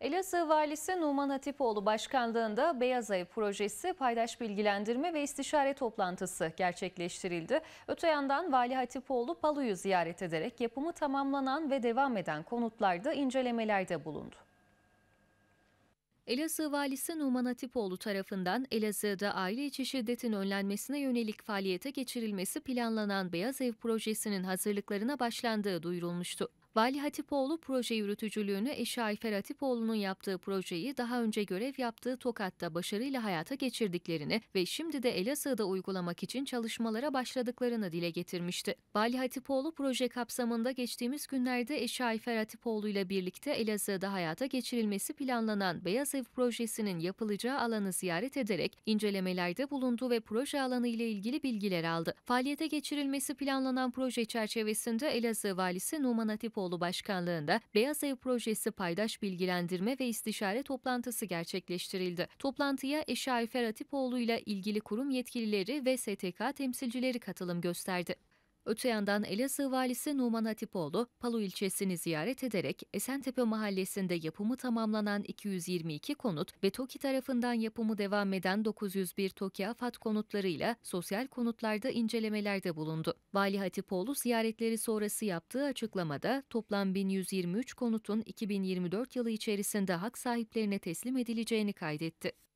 Elazığ Valisi Numan Hatipoğlu Başkanlığında Beyaz Ayı Projesi paydaş bilgilendirme ve istişare toplantısı gerçekleştirildi. Öte yandan Vali Hatipoğlu Palu'yu ziyaret ederek yapımı tamamlanan ve devam eden konutlarda incelemelerde bulundu. Elazığ Valisi Numan Hatipoğlu tarafından Elazığ'da aile içi şiddetin önlenmesine yönelik faaliyete geçirilmesi planlanan Beyaz Ev projesinin hazırlıklarına başlandığı duyurulmuştu. Vali Hatipoğlu proje yürütücülüğünü eşi Ayfer Hatipoğlu'nun yaptığı projeyi daha önce görev yaptığı Tokat'ta başarıyla hayata geçirdiklerini ve şimdi de Elazığ'da uygulamak için çalışmalara başladıklarını dile getirmişti. Vali Hatipoğlu proje kapsamında geçtiğimiz günlerde eşi Ayfer Hatipoğlu ile birlikte Elazığ'da hayata geçirilmesi planlanan Beyaz Ev projesinin yapılacağı alanı ziyaret ederek incelemelerde bulundu ve proje alanı ile ilgili bilgiler aldı. Faaliyete geçirilmesi planlanan proje çerçevesinde Elazığ Valisi Numan Hatipoğlu Davutoğlu başkanlığında Beyaz Ev Projesi Paydaş Bilgilendirme ve istişare Toplantısı gerçekleştirildi. Toplantıya Eşai Feratipoğlu ile ilgili kurum yetkilileri ve STK temsilcileri katılım gösterdi. Öte yandan Elazığ valisi Numan Hatipoğlu, Palu ilçesini ziyaret ederek Esentepe mahallesinde yapımı tamamlanan 222 konut ve TOKİ tarafından yapımı devam eden 901 TOKİ AFAD konutlarıyla sosyal konutlarda incelemelerde bulundu. Vali Hatipoğlu ziyaretleri sonrası yaptığı açıklamada toplam 1123 konutun 2024 yılı içerisinde hak sahiplerine teslim edileceğini kaydetti.